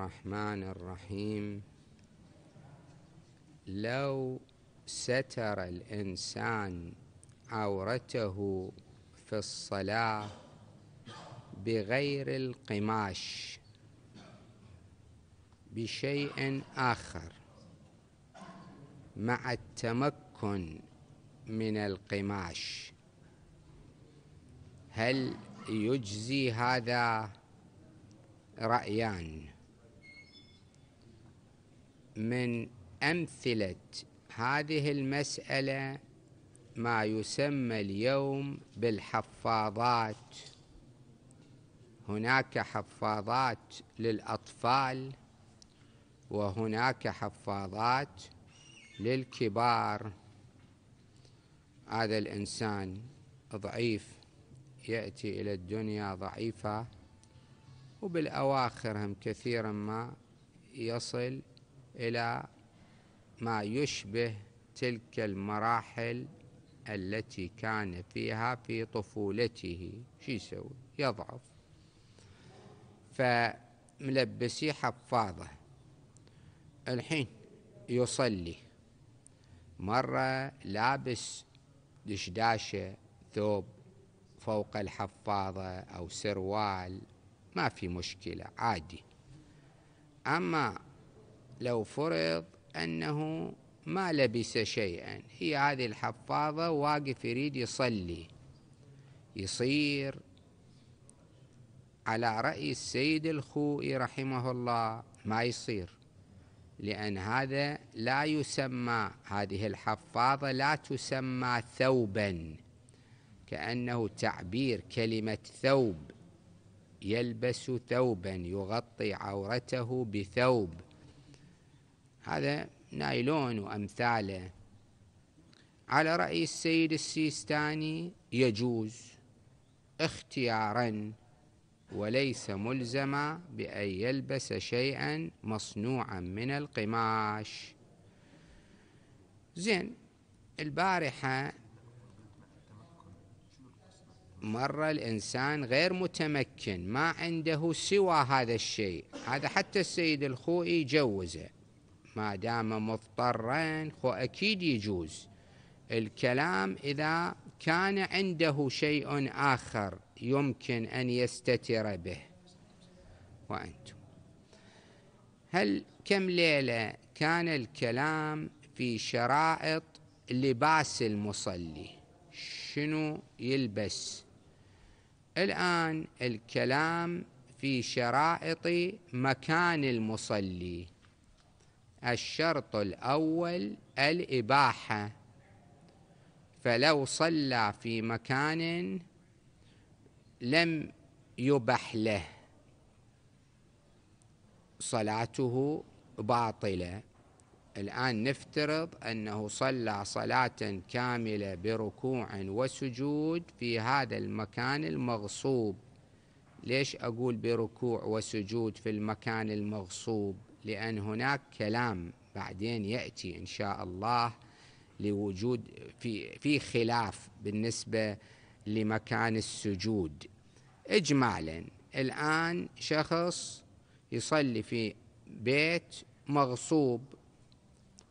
الرحمن الرحيم لو ستر الإنسان عورته في الصلاة بغير القماش بشيء آخر مع التمكن من القماش هل يجزي هذا رأيان من أمثلة هذه المسألة ما يسمى اليوم بالحفاظات هناك حفاظات للأطفال وهناك حفاظات للكبار هذا الإنسان ضعيف يأتي إلى الدنيا ضعيفة وبالأواخر هم كثيرا ما يصل إلى ما يشبه تلك المراحل التي كان فيها في طفولته شو يسوي يضعف فملبسيه حفاظة الحين يصلي مرة لابس دشداشة ثوب فوق الحفاضة أو سروال ما في مشكلة عادي أما لو فرض أنه ما لبس شيئا هي هذه الحفاظة واقف يريد يصلي يصير على رأي السيد الخوئي رحمه الله ما يصير لأن هذا لا يسمى هذه الحفاظة لا تسمى ثوبا كأنه تعبير كلمة ثوب يلبس ثوبا يغطي عورته بثوب هذا نايلون وأمثاله على رأي السيد السيستاني يجوز اختيارا وليس ملزما بأن يلبس شيئا مصنوعا من القماش زين البارحة مر الإنسان غير متمكن ما عنده سوى هذا الشيء هذا حتى السيد الخوئي جوزه ما دام مضطرا خو أكيد يجوز الكلام إذا كان عنده شيء آخر يمكن أن يستتر به وأنتم هل كم ليلة كان الكلام في شرائط لباس المصلي شنو يلبس الآن الكلام في شرائط مكان المصلي الشرط الأول الإباحة فلو صلى في مكان لم يبح له صلاته باطلة الآن نفترض أنه صلى صلاة كاملة بركوع وسجود في هذا المكان المغصوب ليش أقول بركوع وسجود في المكان المغصوب لأن هناك كلام بعدين يأتي إن شاء الله لوجود في في خلاف بالنسبة لمكان السجود إجمالا الآن شخص يصلي في بيت مغصوب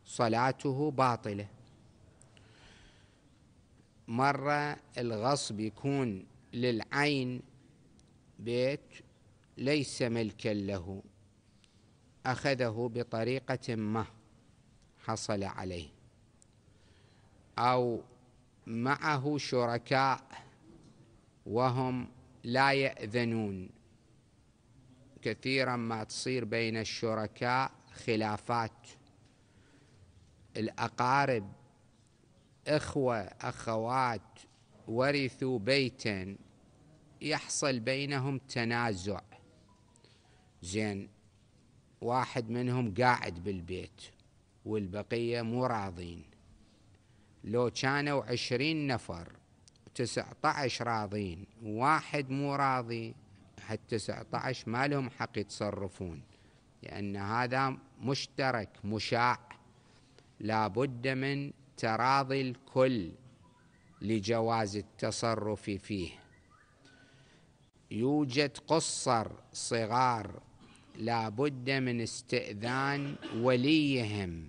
صلاته باطلة مرة الغصب يكون للعين بيت ليس ملكا له أخذه بطريقة ما حصل عليه أو معه شركاء وهم لا يأذنون كثيرا ما تصير بين الشركاء خلافات الأقارب إخوة أخوات ورثوا بيتا يحصل بينهم تنازع زين واحد منهم قاعد بالبيت والبقية مو راضين لو كانوا عشرين نفر تسعة عشر راضين واحد مو راضي تسعة عشر ما لهم حق يتصرفون لأن هذا مشترك مشاع لابد من تراضي الكل لجواز التصرف فيه يوجد قصر صغار لابد من استئذان وليهم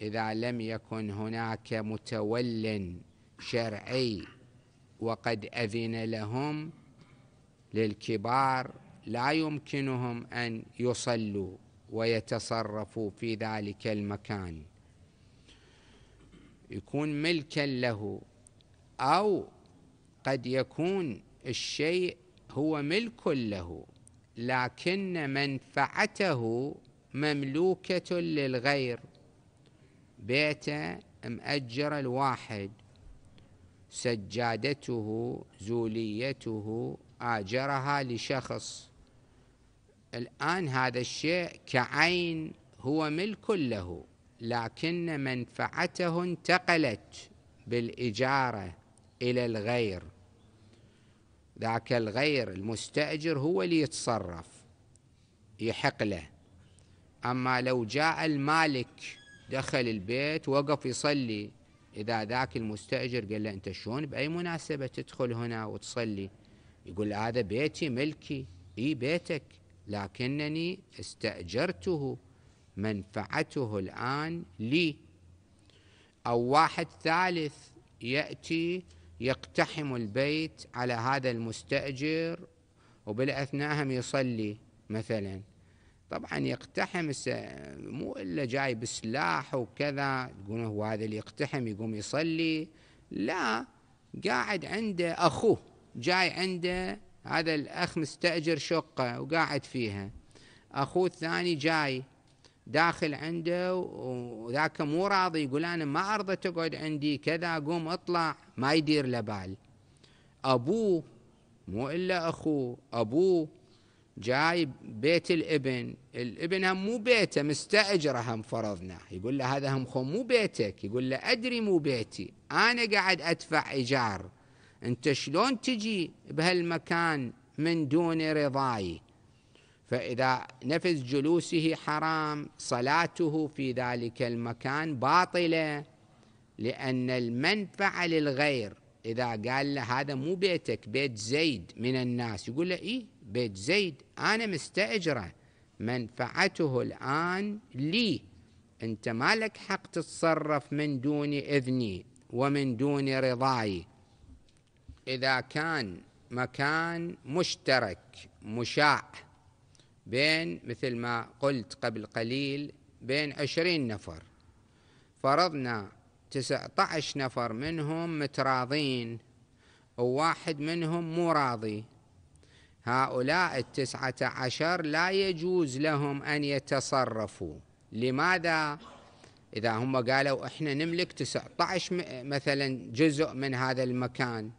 إذا لم يكن هناك متول شرعي وقد أذن لهم للكبار لا يمكنهم أن يصلوا ويتصرفوا في ذلك المكان يكون ملكا له أو قد يكون الشيء هو ملك له لكن منفعته مملوكة للغير بيته مأجر الواحد سجادته زوليته آجرها لشخص الآن هذا الشيء كعين هو ملك له لكن منفعته انتقلت بالإجارة إلى الغير ذاك الغير المستأجر هو اللي يتصرف يحق له أما لو جاء المالك دخل البيت وقف يصلي إذا ذاك المستأجر قال له أنت شلون بأي مناسبة تدخل هنا وتصلي يقول هذا بيتي ملكي إي بيتك لكنني استأجرته منفعته الآن لي أو واحد ثالث يأتي يقتحم البيت على هذا المستأجر وبالأثناء هم يصلي مثلا طبعا يقتحم مو إلا جاي بسلاح وكذا تقول هو هذا اللي يقتحم يقوم يصلي لا قاعد عنده أخوه جاي عنده هذا الأخ مستأجر شقة وقاعد فيها أخوه الثاني جاي داخل عنده وذاك مو راضي يقول انا ما ارضى تقعد عندي كذا قوم اطلع ما يدير له بال ابوه مو الا اخوه ابوه جاي بيت الابن الابن هم مو بيته مستاجره هم فرضنا يقول له هذا هم خو مو بيتك يقول له ادري مو بيتي انا قاعد ادفع ايجار انت شلون تجي بهالمكان من دون رضاي فإذا نفذ جلوسه حرام صلاته في ذلك المكان باطلة لأن المنفعة للغير إذا قال له هذا مو بيتك بيت زيد من الناس يقول له إيه بيت زيد أنا مستأجره منفعته الآن لي أنت ما لك حق تتصرف من دون إذني ومن دون رضاي إذا كان مكان مشترك مشاع بين مثل ما قلت قبل قليل بين عشرين نفر فرضنا تسعة عشر نفر منهم متراضين وواحد منهم مو راضي هؤلاء التسعة عشر لا يجوز لهم أن يتصرفوا لماذا؟ إذا هم قالوا إحنا نملك تسعة عشر مثلا جزء من هذا المكان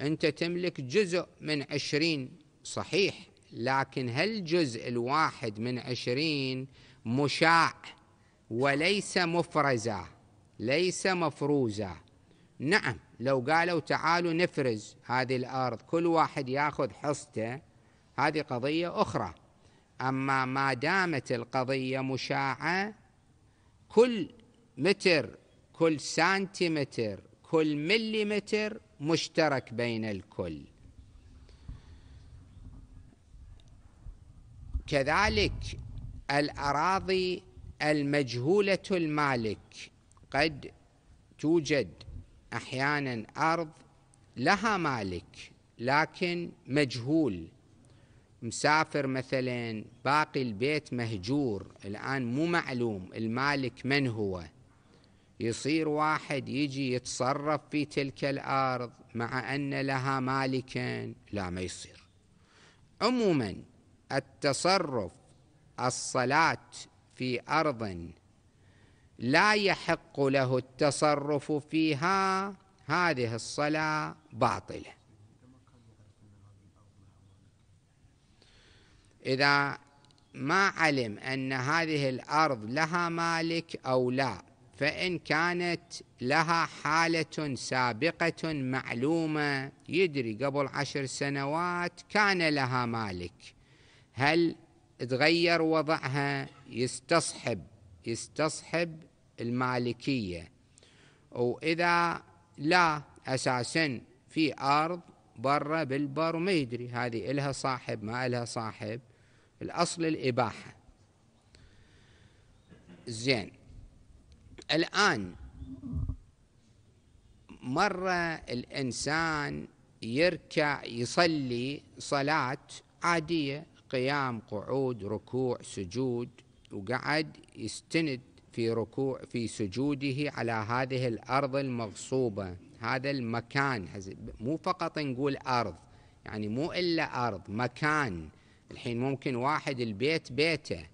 أنت تملك جزء من عشرين صحيح لكن هالجزء الواحد من عشرين مشاع وليس مفرزة ليس مفروزة نعم لو قالوا تعالوا نفرز هذه الأرض كل واحد يأخذ حصته هذه قضية أخرى أما ما دامت القضية مشاعة كل متر كل سنتيمتر كل مليمتر مشترك بين الكل كذلك الأراضي المجهولة المالك قد توجد أحيانا أرض لها مالك لكن مجهول مسافر مثلا باقي البيت مهجور الآن مو معلوم المالك من هو يصير واحد يجي يتصرف في تلك الأرض مع أن لها مالكا لا ما يصير عموما التصرف الصلاة في أرض لا يحق له التصرف فيها هذه الصلاة باطلة إذا ما علم أن هذه الأرض لها مالك أو لا فإن كانت لها حالة سابقة معلومة يدري قبل عشر سنوات كان لها مالك هل تغير وضعها يستصحب يستصحب المالكية وإذا لا أساسا في أرض برا بالبر وما يدري هذه إلها صاحب ما إلها صاحب الأصل الإباحة زين الآن مرة الإنسان يركع يصلي صلاة عادية قيام قعود ركوع سجود وقعد يستند في ركوع في سجوده على هذه الارض المغصوبه هذا المكان مو فقط نقول ارض يعني مو الا ارض مكان الحين ممكن واحد البيت بيته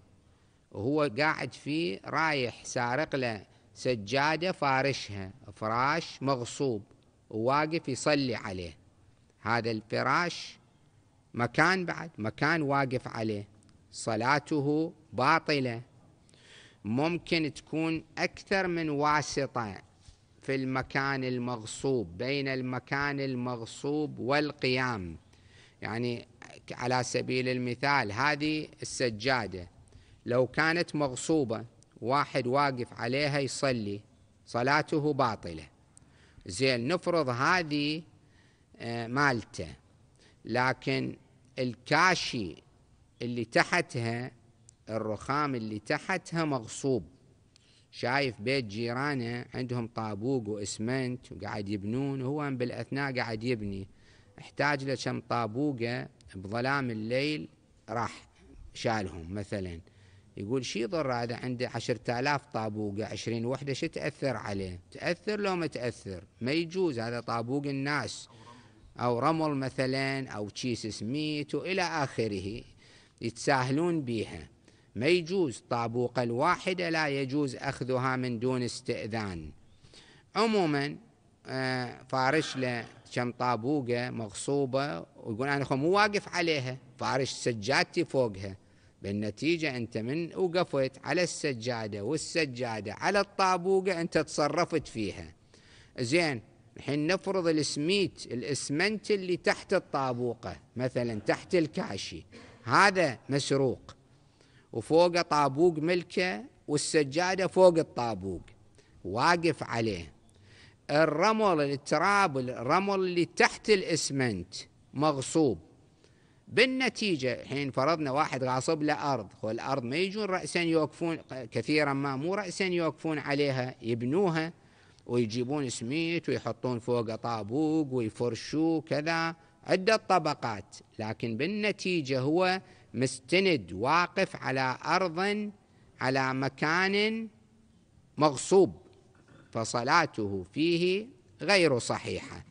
وهو قاعد فيه رايح سارق له سجاده فارشها فراش مغصوب وواقف يصلي عليه هذا الفراش مكان بعد مكان واقف عليه صلاته باطله ممكن تكون اكثر من واسطه في المكان المغصوب بين المكان المغصوب والقيام يعني على سبيل المثال هذه السجاده لو كانت مغصوبه واحد واقف عليها يصلي صلاته باطله زين نفرض هذه آه، مالته لكن الكاشي اللي تحتها الرخام اللي تحتها مغصوب شايف بيت جيرانه عندهم طابوق واسمنت وقاعد يبنون وهو بالاثناء قاعد يبني احتاج له كم طابوقه بظلام الليل راح شالهم مثلا يقول شي يضر هذا عنده عشرة آلاف طابوقة عشرين وحدة شو تأثر عليه تأثر لو ما تأثر ما يجوز هذا طابوق الناس أو رمل مثلا أو تشيس سميت وإلى آخره يتساهلون بها ما يجوز طابوقة الواحدة لا يجوز أخذها من دون استئذان عموما آه، فارش له كم طابوقة مغصوبة ويقول أنا مو واقف عليها فارش سجادتي فوقها بالنتيجة أنت من وقفت على السجادة والسجادة على الطابوقة أنت تصرفت فيها زين الحين نفرض الاسميت الاسمنت اللي تحت الطابوقه مثلا تحت الكاشي هذا مسروق وفوقه طابوق ملكه والسجاده فوق الطابوق واقف عليه الرمل التراب الرمل اللي تحت الاسمنت مغصوب بالنتيجة حين فرضنا واحد غاصب له أرض والأرض ما يجون رأسا يوقفون كثيرا ما مو رأسا يوقفون عليها يبنوها ويجيبون سميت ويحطون فوقه طابوق ويفرشوه كذا عدة طبقات لكن بالنتيجة هو مستند واقف على أرض على مكان مغصوب فصلاته فيه غير صحيحة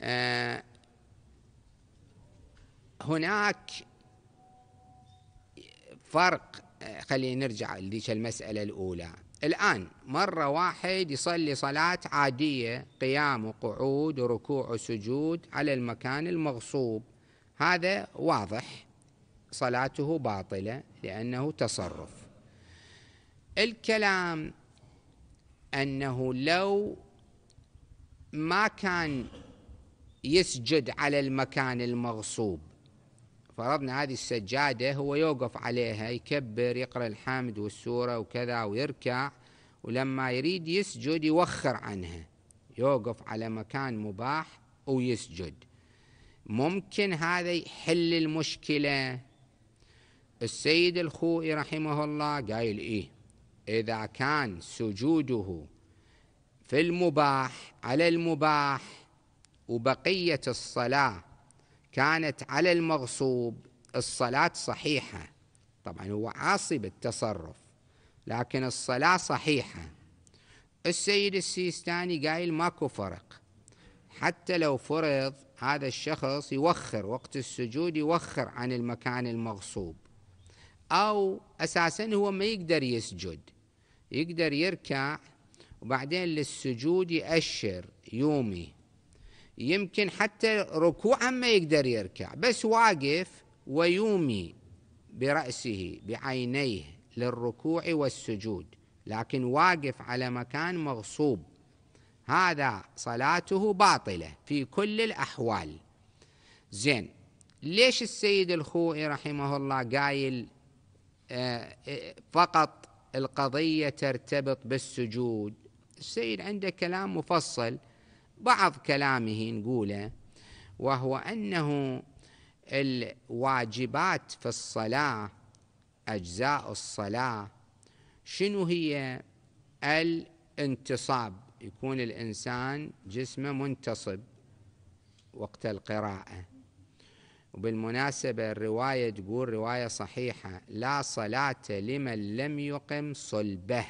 آه، هناك فرق آه، خلينا نرجع لذيك المسألة الأولى الآن مرة واحد يصلي صلاة عادية قيام وقعود وركوع وسجود على المكان المغصوب هذا واضح صلاته باطلة لأنه تصرف الكلام أنه لو ما كان يسجد على المكان المغصوب فرضنا هذه السجادة هو يوقف عليها يكبر يقرأ الحمد والسورة وكذا ويركع ولما يريد يسجد يوخر عنها يوقف على مكان مباح ويسجد ممكن هذا يحل المشكلة السيد الخوئي رحمه الله قايل إيه إذا كان سجوده في المباح على المباح وبقية الصلاة كانت على المغصوب الصلاة صحيحة طبعا هو عاصي بالتصرف لكن الصلاة صحيحة السيد السيستاني قايل ماكو فرق حتى لو فرض هذا الشخص يوخر وقت السجود يوخر عن المكان المغصوب أو أساسا هو ما يقدر يسجد يقدر يركع وبعدين للسجود يأشر يومي يمكن حتى ركوعا ما يقدر يركع بس واقف ويومي برأسه بعينيه للركوع والسجود لكن واقف على مكان مغصوب هذا صلاته باطلة في كل الأحوال زين ليش السيد الخوئي رحمه الله قايل آه، آه، فقط القضية ترتبط بالسجود السيد عنده كلام مفصل بعض كلامه نقوله وهو أنه الواجبات في الصلاة أجزاء الصلاة شنو هي الانتصاب يكون الإنسان جسمه منتصب وقت القراءة وبالمناسبة الرواية تقول رواية صحيحة لا صلاة لمن لم يقم صلبه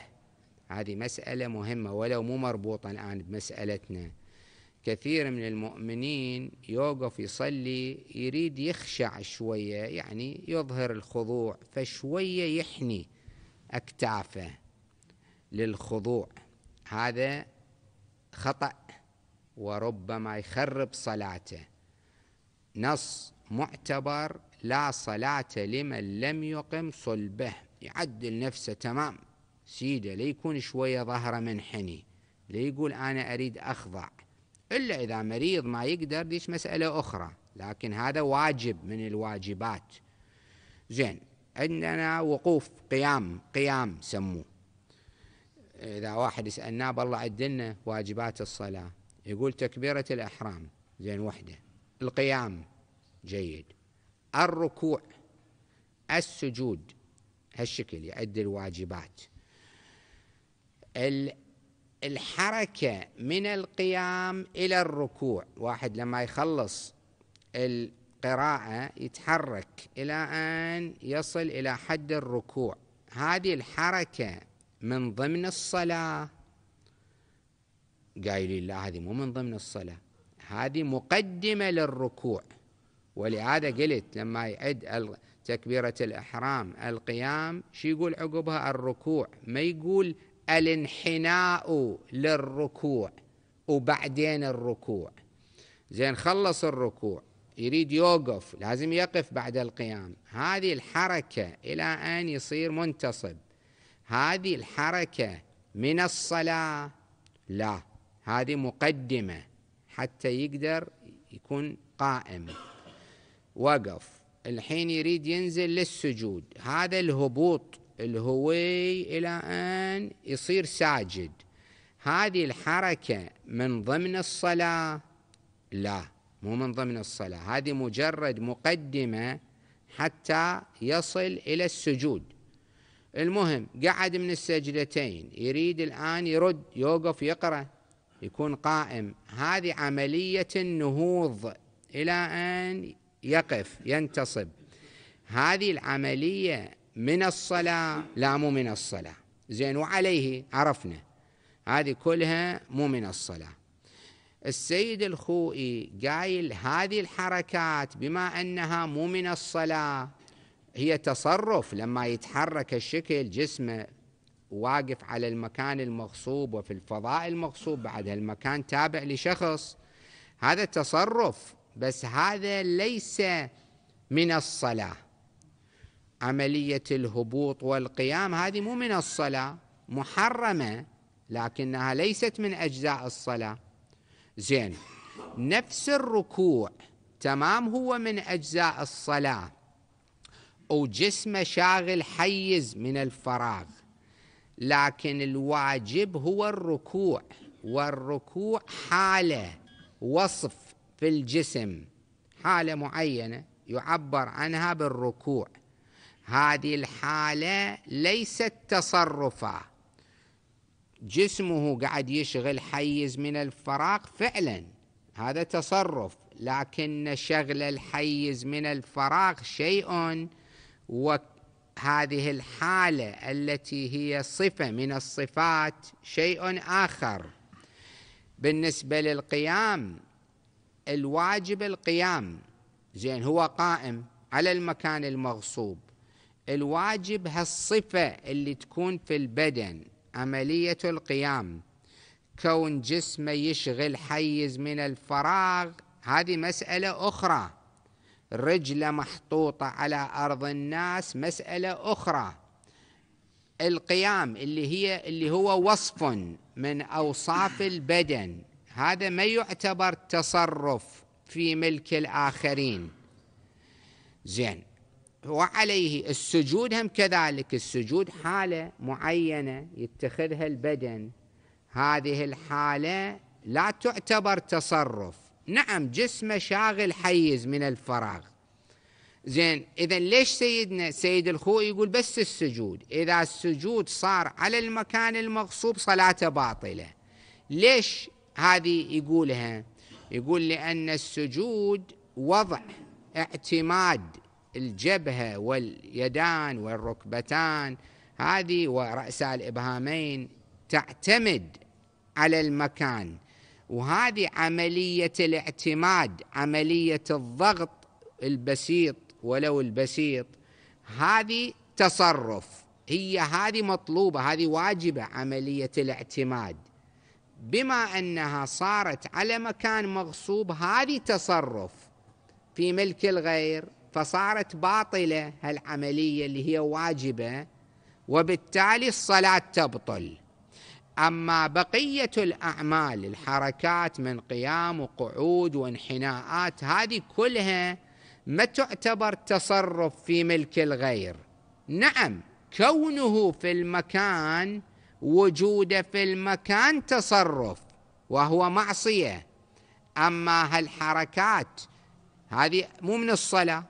هذه مسألة مهمة ولو مو مربوطة الآن بمسألتنا كثير من المؤمنين يوقف يصلي يريد يخشع شوية يعني يظهر الخضوع فشوية يحني أكتافه للخضوع هذا خطأ وربما يخرب صلاته نص معتبر لا صلاة لمن لم يقم صلبه يعدل نفسه تمام سيده ليكون شوية ظهره منحني ليقول أنا أريد أخضع إلا إذا مريض ما يقدر ديش مسألة أخرى لكن هذا واجب من الواجبات زين عندنا وقوف قيام قيام سموه إذا واحد سألناه بالله عدلنا واجبات الصلاة يقول تكبيرة الإحرام زين وحدة القيام جيد الركوع السجود هالشكل يعد الواجبات الحركة من القيام إلى الركوع واحد لما يخلص القراءة يتحرك إلى أن يصل إلى حد الركوع هذه الحركة من ضمن الصلاة قايلين لا هذه مو من ضمن الصلاة هذه مقدمة للركوع ولهذا قلت لما يعد تكبيرة الإحرام القيام شو يقول عقبها الركوع ما يقول الانحناء للركوع وبعدين الركوع زين خلص الركوع يريد يوقف لازم يقف بعد القيام هذه الحركة إلى أن يصير منتصب هذه الحركة من الصلاة لا هذه مقدمة حتى يقدر يكون قائم وقف الحين يريد ينزل للسجود هذا الهبوط الهوي إلى أن يصير ساجد هذه الحركة من ضمن الصلاة لا مو من ضمن الصلاة هذه مجرد مقدمة حتى يصل إلى السجود المهم قعد من السجدتين يريد الآن يرد يوقف يقرأ يكون قائم هذه عملية النهوض إلى أن يقف ينتصب هذه العملية من الصلاة لا مو من الصلاة زين وعليه عرفنا هذه كلها مو من الصلاة السيد الخوئي قايل هذه الحركات بما أنها مو من الصلاة هي تصرف لما يتحرك الشكل جسمه واقف على المكان المغصوب وفي الفضاء المغصوب بعد المكان تابع لشخص هذا تصرف بس هذا ليس من الصلاه عملية الهبوط والقيام هذه مو من الصلاة محرمة لكنها ليست من أجزاء الصلاة زين نفس الركوع تمام هو من أجزاء الصلاة وجسمه شاغل حيز من الفراغ لكن الواجب هو الركوع والركوع حالة وصف في الجسم حالة معينة يعبر عنها بالركوع هذه الحالة ليست تصرفا جسمه قاعد يشغل حيز من الفراغ فعلا هذا تصرف لكن شغل الحيز من الفراغ شيء وهذه الحالة التي هي صفة من الصفات شيء آخر بالنسبة للقيام الواجب القيام زين هو قائم على المكان المغصوب الواجب هالصفة اللي تكون في البدن عملية القيام كون جسمه يشغل حيز من الفراغ هذه مسألة أخرى رجلة محطوطة على أرض الناس مسألة أخرى القيام اللي هي اللي هو وصف من أوصاف البدن هذا ما يعتبر تصرف في ملك الآخرين زين وعليه السجود هم كذلك السجود حالة معينة يتخذها البدن هذه الحالة لا تعتبر تصرف نعم جسمه شاغل حيز من الفراغ زين اذا ليش سيدنا سيد الخوي يقول بس السجود اذا السجود صار على المكان المغصوب صلاته باطله ليش هذه يقولها يقول لان السجود وضع اعتماد الجبهة واليدان والركبتان هذه ورأس الإبهامين تعتمد على المكان وهذه عملية الاعتماد عملية الضغط البسيط ولو البسيط هذه تصرف هي هذه مطلوبة هذه واجبة عملية الاعتماد بما أنها صارت على مكان مغصوب هذه تصرف في ملك الغير فصارت باطله هالعمليه اللي هي واجبه وبالتالي الصلاه تبطل اما بقيه الاعمال الحركات من قيام وقعود وانحناءات هذه كلها ما تعتبر تصرف في ملك الغير نعم كونه في المكان وجوده في المكان تصرف وهو معصيه اما هالحركات هذه مو من الصلاه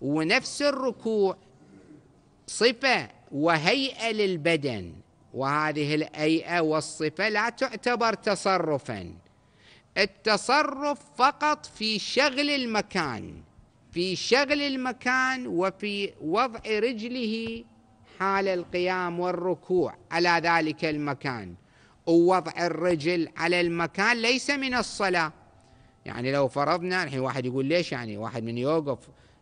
ونفس الركوع صفة وهيئة للبدن وهذه الهيئة والصفة لا تعتبر تصرفا التصرف فقط في شغل المكان في شغل المكان وفي وضع رجله حال القيام والركوع على ذلك المكان ووضع الرجل على المكان ليس من الصلاة يعني لو فرضنا الحين واحد يقول ليش يعني واحد من يوقف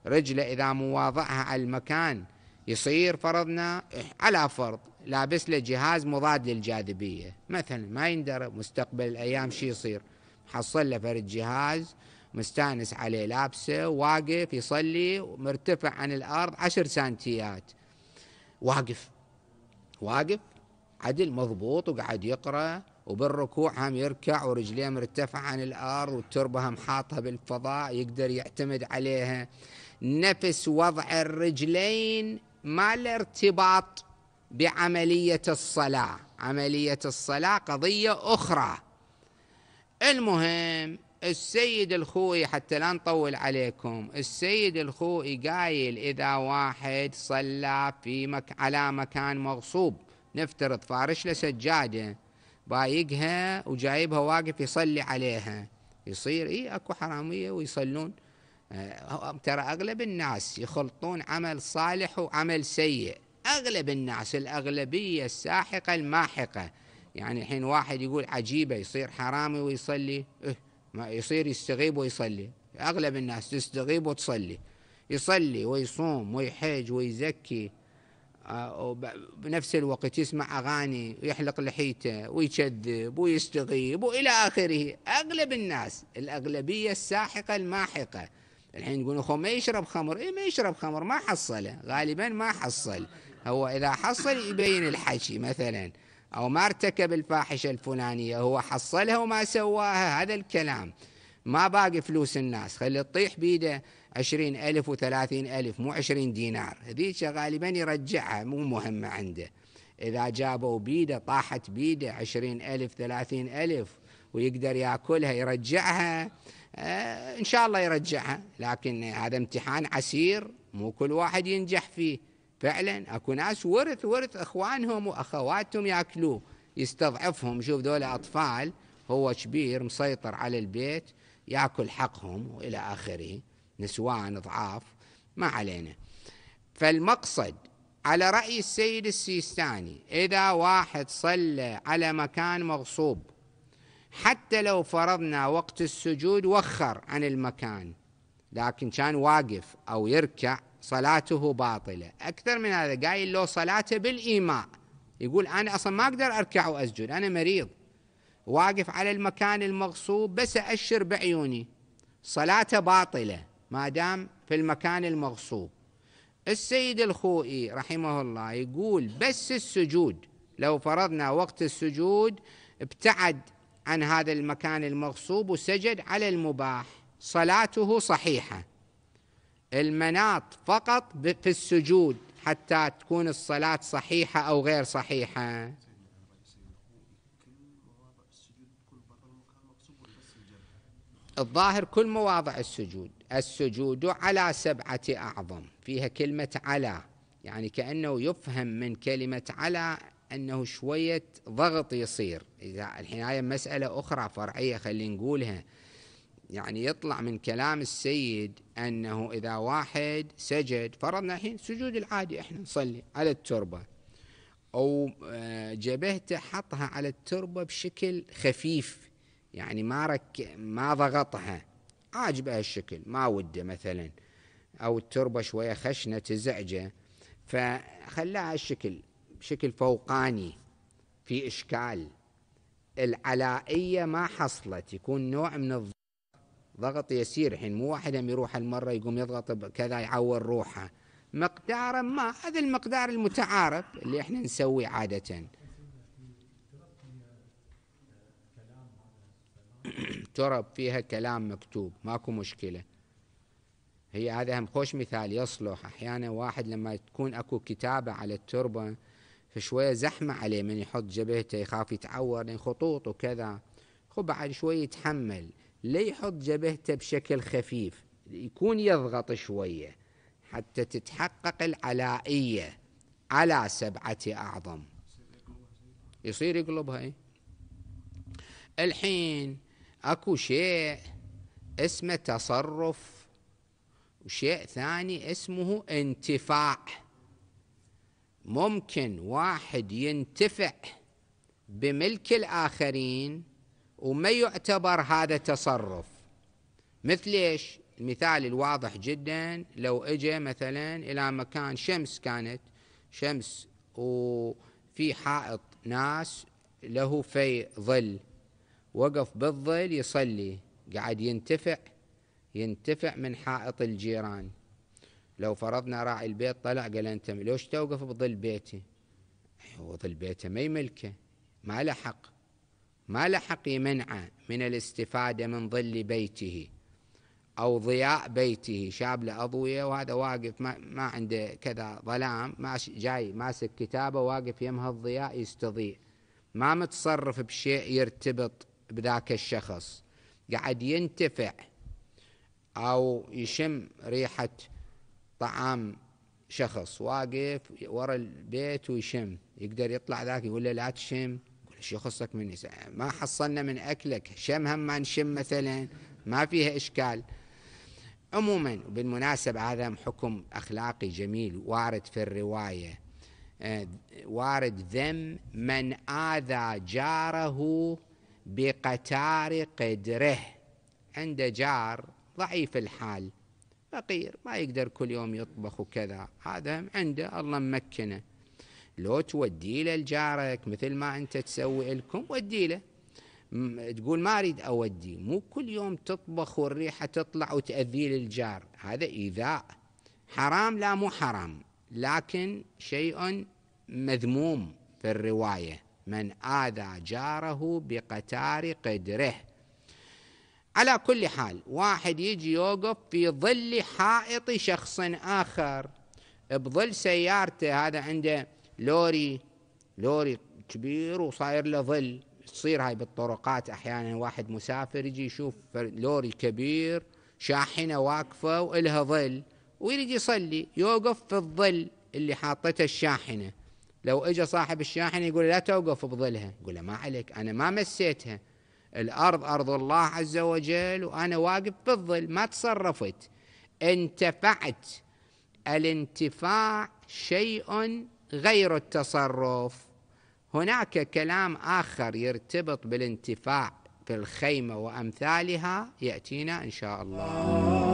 رجله إذا مو واضعها على المكان يصير فرضنا على فرض لابس له جهاز مضاد للجاذبية مثلا ما يندرى مستقبل الأيام شي يصير حصل له فرد جهاز مستانس عليه لابسه واقف يصلي مرتفع عن الأرض عشر سنتيات واقف واقف عدل مضبوط وقاعد يقرأ وبالركوع هم يركع ورجليه مرتفعة عن الأرض والتربة هم حاطها بالفضاء يقدر يعتمد عليها نفس وضع الرجلين ما الارتباط بعملية الصلاة عملية الصلاة قضية أخرى المهم السيد الخوي حتى لا نطول عليكم السيد الخوي قايل إذا واحد صلى في مك على مكان مغصوب نفترض فارش له سجادة بايقها وجايبها واقف يصلي عليها يصير إيه أكو حرامية ويصلون آه، ترى أغلب الناس يخلطون عمل صالح وعمل سيء أغلب الناس الأغلبية الساحقة الماحقة يعني الحين واحد يقول عجيبة يصير حرامي ويصلي إيه ما يصير يستغيب ويصلي أغلب الناس تستغيب وتصلي يصلي ويصوم ويحج ويزكي آه، وبنفس الوقت يسمع أغاني ويحلق لحيته ويكذب ويستغيب وإلى آخره أغلب الناس الأغلبية الساحقة الماحقة الحين يقولون اخوه ما يشرب خمر اي ما يشرب خمر ما حصله غالبا ما حصل هو اذا حصل يبين الحكي مثلا او ما ارتكب الفاحشه الفلانيه هو حصلها وما سواها هذا الكلام ما باقي فلوس الناس خلي تطيح بيده عشرين ألف وثلاثين ألف مو عشرين دينار هذيك غالبا يرجعها مو مهمة عنده إذا جابوا بيده طاحت بيده عشرين ألف ثلاثين ألف ويقدر يأكلها يرجعها آه، إن شاء الله يرجعها لكن هذا امتحان عسير مو كل واحد ينجح فيه فعلا اكو ناس ورث ورث اخوانهم واخواتهم ياكلوه يستضعفهم شوف ذولا اطفال هو كبير مسيطر على البيت ياكل حقهم والى اخره نسوان ضعاف ما علينا فالمقصد على راي السيد السيستاني اذا واحد صلى على مكان مغصوب حتى لو فرضنا وقت السجود وخر عن المكان لكن كان واقف أو يركع صلاته باطلة أكثر من هذا قايل لو صلاته بالإيماء يقول أنا أصلا ما أقدر أركع وأسجد أنا مريض واقف على المكان المغصوب بس أشر بعيوني صلاته باطلة ما دام في المكان المغصوب السيد الخوئي رحمه الله يقول بس السجود لو فرضنا وقت السجود ابتعد عن هذا المكان المغصوب وسجد على المباح صلاته صحيحة المناط فقط في السجود حتى تكون الصلاة صحيحة أو غير صحيحة الظاهر كل مواضع السجود السجود على سبعة أعظم فيها كلمة على يعني كأنه يفهم من كلمة على انه شويه ضغط يصير اذا الحين هاي مساله اخرى فرعيه خلينا نقولها يعني يطلع من كلام السيد انه اذا واحد سجد فرضنا الحين سجود العادي احنا نصلي على التربه او آه، جبهته حطها على التربه بشكل خفيف يعني ما رك ما ضغطها عاجبه الشكل ما وده مثلا او التربه شويه خشنه تزعجه فخلاها الشكل بشكل فوقاني في إشكال العلائية ما حصلت يكون نوع من الضغط يسير الحين مو واحد يروح المرة يقوم يضغط كذا يعور روحه مقدارا ما هذا المقدار المتعارف اللي احنا نسويه عادة ترب فيها كلام مكتوب ماكو مشكلة هي هذا هم خوش مثال يصلح أحيانا واحد لما تكون أكو كتابة على التربة فشوية زحمة عليه من يحط جبهته يخاف يتعور لأن خطوط وكذا خو بعد شوية يتحمل لا يحط جبهته بشكل خفيف يكون يضغط شوية حتى تتحقق العلائية على سبعة أعظم يصير يقلبها إيه؟ الحين اكو شيء اسمه تصرف وشيء ثاني اسمه انتفاع ممكن واحد ينتفع بملك الآخرين وما يعتبر هذا تصرف مثل إيش المثال الواضح جدا لو اجى مثلا إلى مكان شمس كانت شمس وفي حائط ناس له في ظل وقف بالظل يصلي قاعد ينتفع ينتفع من حائط الجيران لو فرضنا راعي البيت طلع قال أنت ليش توقف بظل بيتي هو أيوة، ظل بيته ما يملكه ما له حق ما له حق يمنعه من الاستفادة من ظل بيته أو ضياء بيته شاب له أضوية وهذا واقف ما, ما عنده كذا ظلام ما جاي ماسك كتابة واقف يمها الضياء يستضيء ما متصرف بشيء يرتبط بذاك الشخص قاعد ينتفع أو يشم ريحة طعام شخص واقف ورا البيت ويشم يقدر يطلع ذاك يقول له لا تشم يقول شو يخصك مني ما حصلنا من اكلك شم هم ما نشم مثلا ما فيها اشكال عموما وبالمناسبة هذا حكم أخلاقي جميل وارد في الرواية آه، وارد ذم من آذى جاره بقتار قدره عند جار ضعيف الحال فقير ما يقدر كل يوم يطبخ وكذا هذا عنده الله ممكنه لو تودي له لجارك مثل ما انت تسوي لكم ودي له تقول ما اريد اودي مو كل يوم تطبخ والريحه تطلع وتاذي للجار هذا ايذاء حرام لا مو حرام لكن شيء مذموم في الروايه من اذى جاره بقتار قدره على كل حال واحد يجي يوقف في ظل حائط شخص آخر بظل سيارته هذا عنده لوري لوري كبير وصاير له ظل تصير هاي بالطرقات أحيانا واحد مسافر يجي يشوف لوري كبير شاحنة واقفة وإلها ظل ويريد يصلي يوقف في الظل اللي حاطته الشاحنة لو اجى صاحب الشاحنة يقول لا توقف بظلها يقول له ما عليك أنا ما مسيتها الأرض أرض الله عز وجل وأنا واقف بالظل ما تصرفت انتفعت الانتفاع شيء غير التصرف هناك كلام آخر يرتبط بالانتفاع في الخيمة وأمثالها يأتينا إن شاء الله